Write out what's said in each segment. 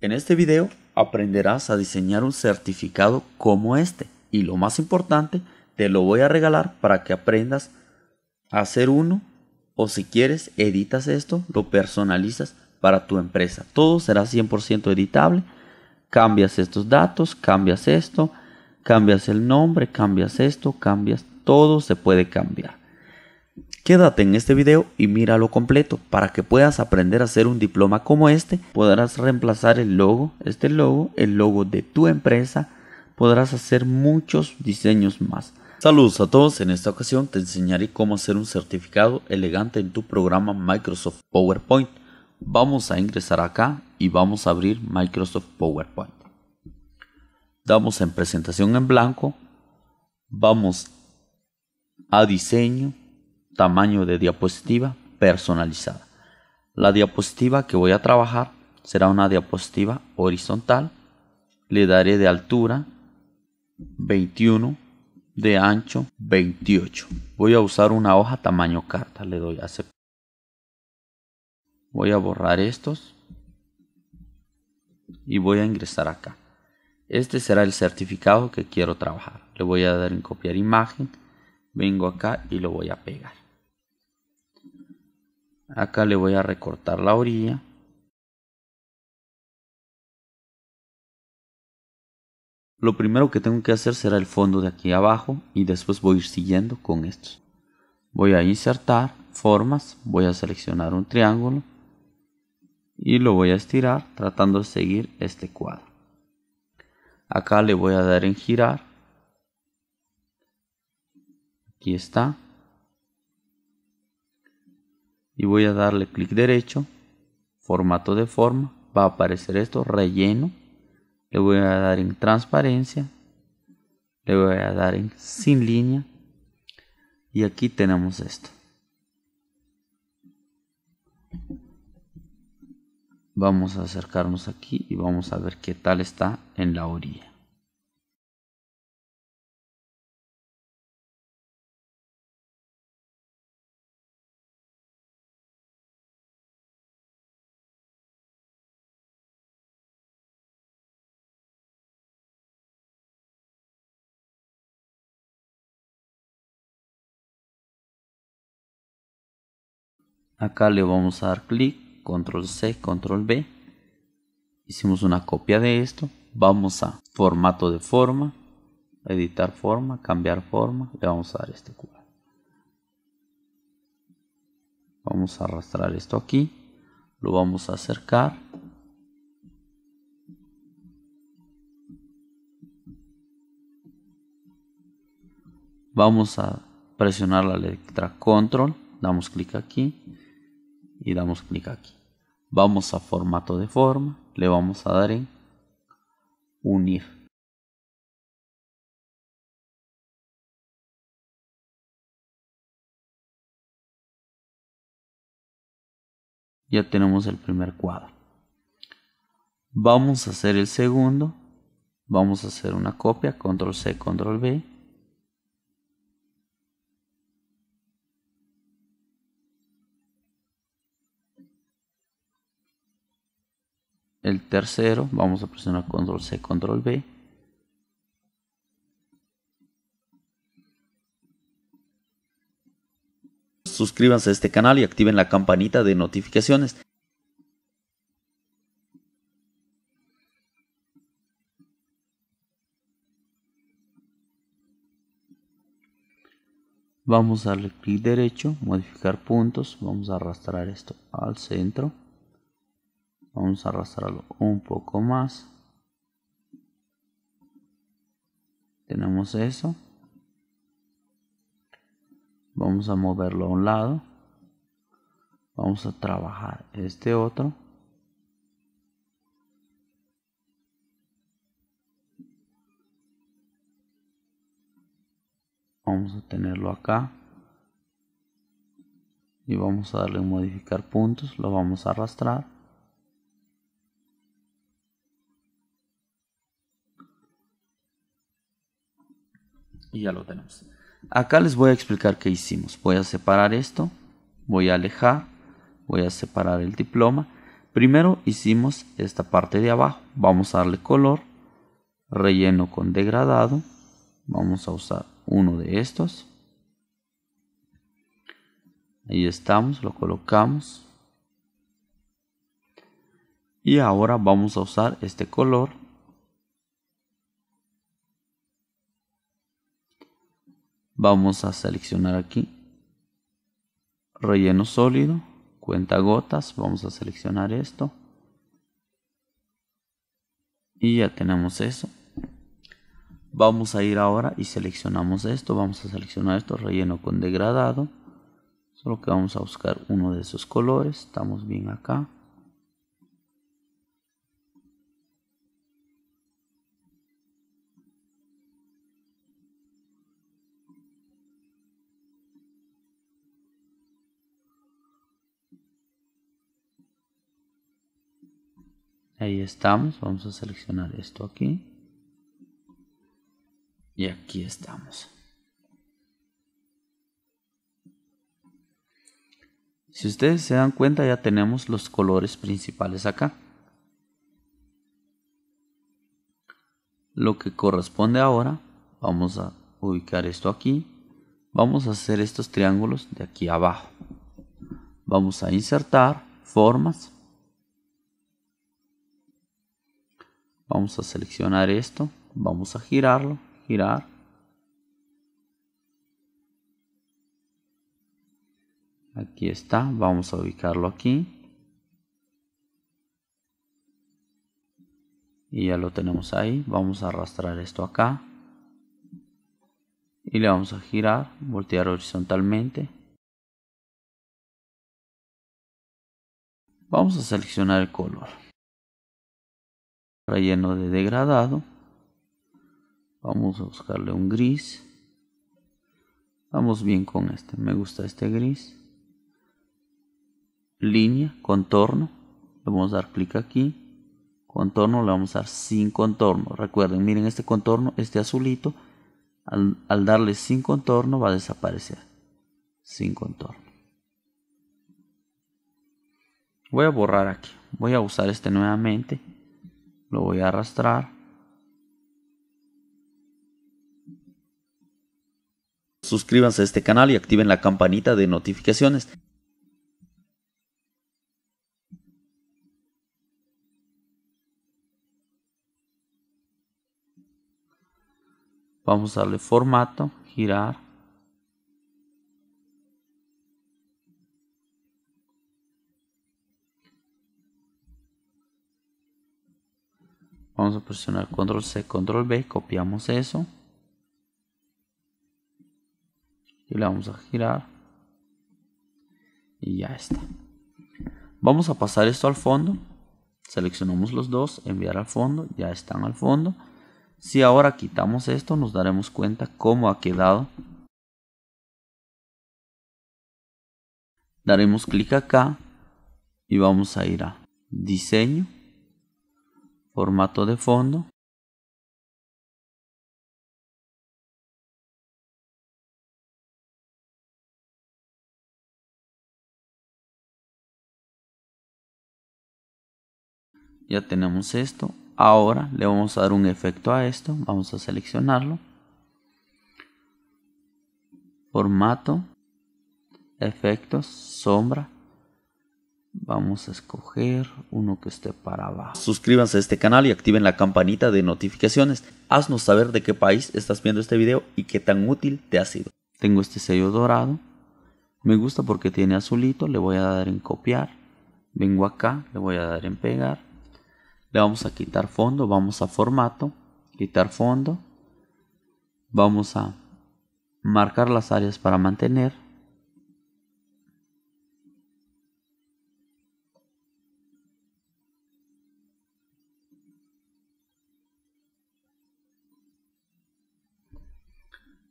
En este video aprenderás a diseñar un certificado como este y lo más importante te lo voy a regalar para que aprendas a hacer uno o si quieres editas esto, lo personalizas para tu empresa. Todo será 100% editable. Cambias estos datos, cambias esto, cambias el nombre, cambias esto, cambias todo, se puede cambiar. Quédate en este video y míralo completo para que puedas aprender a hacer un diploma como este. Podrás reemplazar el logo, este logo, el logo de tu empresa. Podrás hacer muchos diseños más. Saludos a todos, en esta ocasión te enseñaré cómo hacer un certificado elegante en tu programa Microsoft PowerPoint. Vamos a ingresar acá y vamos a abrir Microsoft PowerPoint. Damos en presentación en blanco, vamos a diseño, tamaño de diapositiva personalizada. La diapositiva que voy a trabajar será una diapositiva horizontal. Le daré de altura 21, de ancho 28. Voy a usar una hoja tamaño carta. Le doy a aceptar. Voy a borrar estos y voy a ingresar acá. Este será el certificado que quiero trabajar. Le voy a dar en copiar imagen. Vengo acá y lo voy a pegar acá le voy a recortar la orilla lo primero que tengo que hacer será el fondo de aquí abajo y después voy a ir siguiendo con esto voy a insertar formas voy a seleccionar un triángulo y lo voy a estirar tratando de seguir este cuadro acá le voy a dar en girar aquí está y voy a darle clic derecho, formato de forma, va a aparecer esto, relleno, le voy a dar en transparencia, le voy a dar en sin línea y aquí tenemos esto. Vamos a acercarnos aquí y vamos a ver qué tal está en la orilla. Acá le vamos a dar clic, control C, control B. Hicimos una copia de esto. Vamos a formato de forma, editar forma, cambiar forma. Le vamos a dar este cuadro. Vamos a arrastrar esto aquí. Lo vamos a acercar. Vamos a presionar la letra control. Damos clic aquí y damos clic aquí. Vamos a formato de forma, le vamos a dar en unir. Ya tenemos el primer cuadro. Vamos a hacer el segundo. Vamos a hacer una copia, control C, control V el tercero, vamos a presionar control C, control B. Suscríbanse a este canal y activen la campanita de notificaciones. Vamos a darle clic derecho, modificar puntos, vamos a arrastrar esto al centro vamos a arrastrarlo un poco más tenemos eso vamos a moverlo a un lado vamos a trabajar este otro vamos a tenerlo acá y vamos a darle modificar puntos lo vamos a arrastrar y ya lo tenemos. Acá les voy a explicar qué hicimos. Voy a separar esto, voy a alejar, voy a separar el diploma. Primero hicimos esta parte de abajo. Vamos a darle color, relleno con degradado. Vamos a usar uno de estos. Ahí estamos, lo colocamos. Y ahora vamos a usar este color Vamos a seleccionar aquí relleno sólido, cuenta gotas, vamos a seleccionar esto. Y ya tenemos eso. Vamos a ir ahora y seleccionamos esto, vamos a seleccionar esto, relleno con degradado. Solo que vamos a buscar uno de esos colores, estamos bien acá. Ahí estamos. Vamos a seleccionar esto aquí. Y aquí estamos. Si ustedes se dan cuenta ya tenemos los colores principales acá. Lo que corresponde ahora, vamos a ubicar esto aquí. Vamos a hacer estos triángulos de aquí abajo. Vamos a insertar formas. Vamos a seleccionar esto, vamos a girarlo, girar. Aquí está, vamos a ubicarlo aquí. Y ya lo tenemos ahí, vamos a arrastrar esto acá. Y le vamos a girar, voltear horizontalmente. Vamos a seleccionar el color relleno de degradado. Vamos a buscarle un gris. Vamos bien con este. Me gusta este gris. Línea, contorno. Le vamos a dar clic aquí. Contorno le vamos a dar sin contorno. Recuerden, miren este contorno, este azulito. Al, al darle sin contorno va a desaparecer. Sin contorno. Voy a borrar aquí. Voy a usar este nuevamente lo voy a arrastrar. Suscríbanse a este canal y activen la campanita de notificaciones. Vamos a darle formato, girar. a presionar control C, control v copiamos eso y le vamos a girar y ya está. Vamos a pasar esto al fondo, seleccionamos los dos, enviar al fondo, ya están al fondo. Si ahora quitamos esto nos daremos cuenta cómo ha quedado. Daremos clic acá y vamos a ir a diseño formato de fondo ya tenemos esto ahora le vamos a dar un efecto a esto vamos a seleccionarlo formato efectos sombra Vamos a escoger uno que esté para abajo. Suscríbanse a este canal y activen la campanita de notificaciones. Haznos saber de qué país estás viendo este video y qué tan útil te ha sido. Tengo este sello dorado. Me gusta porque tiene azulito. Le voy a dar en copiar. Vengo acá. Le voy a dar en pegar. Le vamos a quitar fondo. Vamos a formato. Quitar fondo. Vamos a marcar las áreas para mantener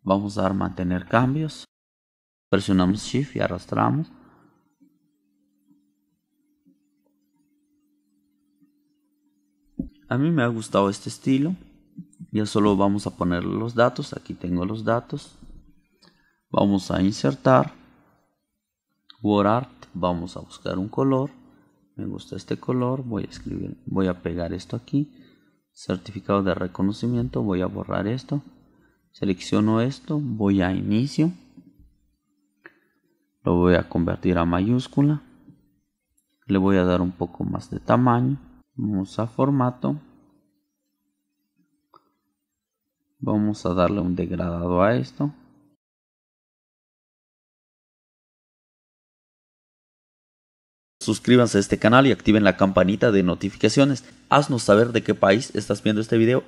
vamos a dar mantener cambios presionamos shift y arrastramos a mí me ha gustado este estilo ya solo vamos a poner los datos aquí tengo los datos vamos a insertar WordArt vamos a buscar un color me gusta este color voy a escribir voy a pegar esto aquí certificado de reconocimiento voy a borrar esto Selecciono esto, voy a inicio. Lo voy a convertir a mayúscula. Le voy a dar un poco más de tamaño. Vamos a formato. Vamos a darle un degradado a esto. Suscríbanse a este canal y activen la campanita de notificaciones. Haznos saber de qué país estás viendo este video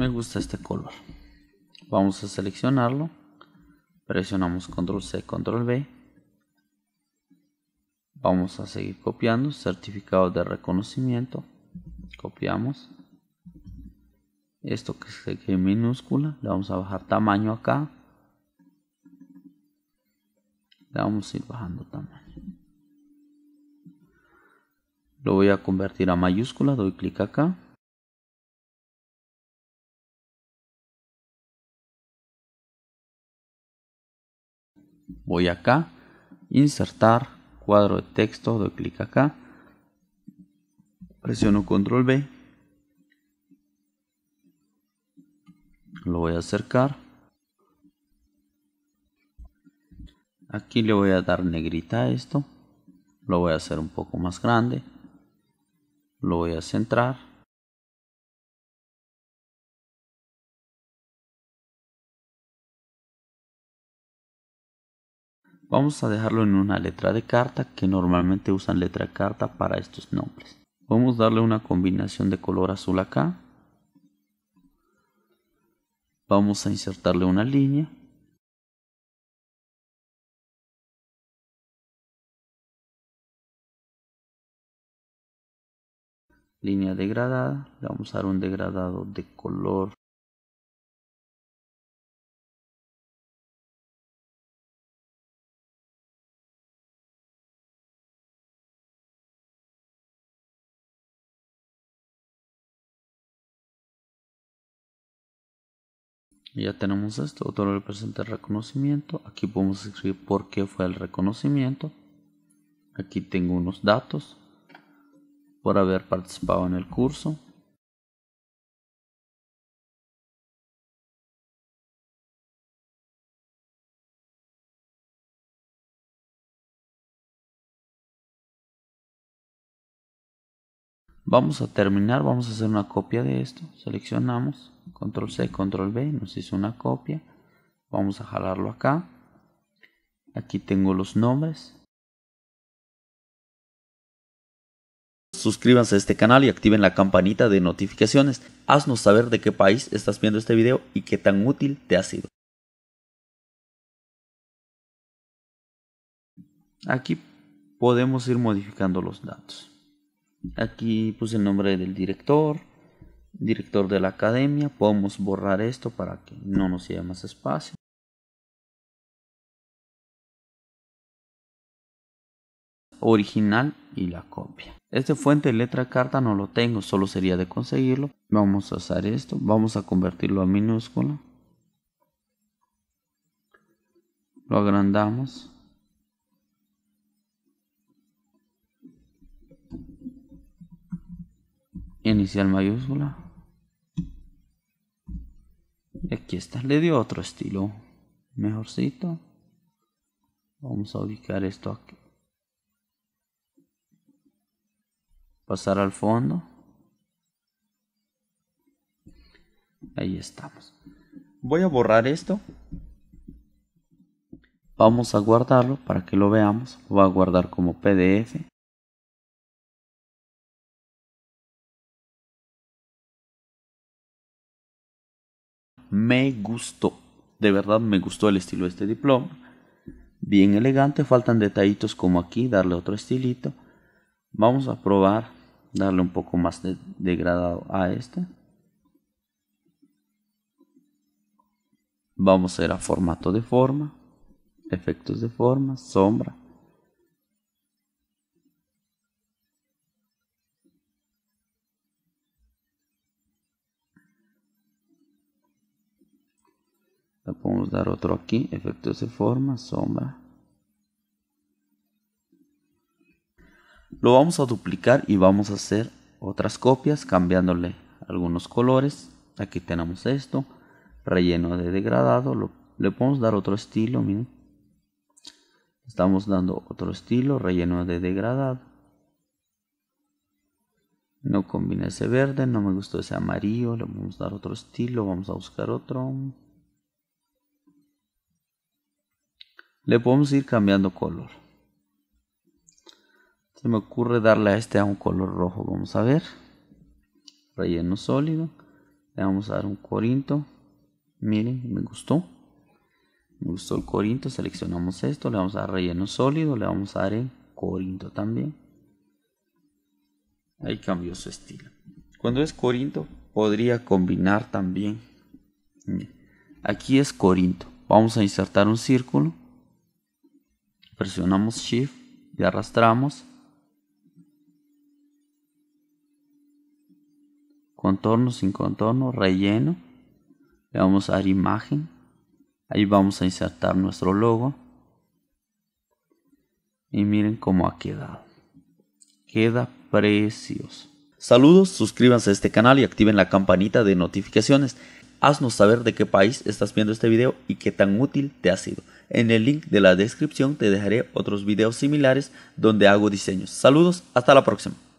me gusta este color vamos a seleccionarlo presionamos control C control V vamos a seguir copiando certificado de reconocimiento copiamos esto que es en minúscula le vamos a bajar tamaño acá le vamos a ir bajando tamaño lo voy a convertir a mayúscula doy clic acá voy acá, insertar, cuadro de texto, doy clic acá, presiono control B, lo voy a acercar, aquí le voy a dar negrita a esto, lo voy a hacer un poco más grande, lo voy a centrar, Vamos a dejarlo en una letra de carta que normalmente usan letra carta para estos nombres. Vamos a darle una combinación de color azul acá. Vamos a insertarle una línea. Línea degradada. Le vamos a dar un degradado de color ya tenemos esto, otro representa el reconocimiento. Aquí podemos escribir por qué fue el reconocimiento. Aquí tengo unos datos por haber participado en el curso. Vamos a terminar, vamos a hacer una copia de esto. Seleccionamos, control C, control B, nos hizo una copia. Vamos a jalarlo acá. Aquí tengo los nombres. Suscríbanse a este canal y activen la campanita de notificaciones. Haznos saber de qué país estás viendo este video y qué tan útil te ha sido. Aquí podemos ir modificando los datos. Aquí puse el nombre del director, director de la academia. Podemos borrar esto para que no nos lleve más espacio. original y la copia. Este fuente letra carta no lo tengo, solo sería de conseguirlo. Vamos a hacer esto, vamos a convertirlo a minúscula. Lo agrandamos. inicial mayúscula. Y aquí está, le dio otro estilo mejorcito. Vamos a ubicar esto aquí. Pasar al fondo. Ahí estamos. Voy a borrar esto. Vamos a guardarlo para que lo veamos. va a guardar como PDF. Me gustó. De verdad me gustó el estilo de este diploma. Bien elegante, faltan detallitos como aquí, darle otro estilito. Vamos a probar darle un poco más de degradado a este. Vamos a ir a formato de forma, efectos de forma, sombra. le podemos dar otro aquí efecto de forma sombra lo vamos a duplicar y vamos a hacer otras copias cambiándole algunos colores aquí tenemos esto relleno de degradado le podemos dar otro estilo miren estamos dando otro estilo relleno de degradado no combina ese verde no me gustó ese amarillo le vamos a dar otro estilo vamos a buscar otro le podemos ir cambiando color se me ocurre darle a este a un color rojo vamos a ver relleno sólido le vamos a dar un corinto miren me gustó me gustó el corinto seleccionamos esto le vamos a dar relleno sólido le vamos a dar en corinto también ahí cambió su estilo cuando es corinto podría combinar también aquí es corinto vamos a insertar un círculo presionamos Shift y arrastramos. Contorno sin contorno, relleno. Le vamos a dar imagen. Ahí vamos a insertar nuestro logo. Y miren cómo ha quedado. Queda precioso. Saludos, suscríbanse a este canal y activen la campanita de notificaciones. Haznos saber de qué país estás viendo este video y qué tan útil te ha sido. En el link de la descripción te dejaré otros videos similares donde hago diseños. Saludos, hasta la próxima.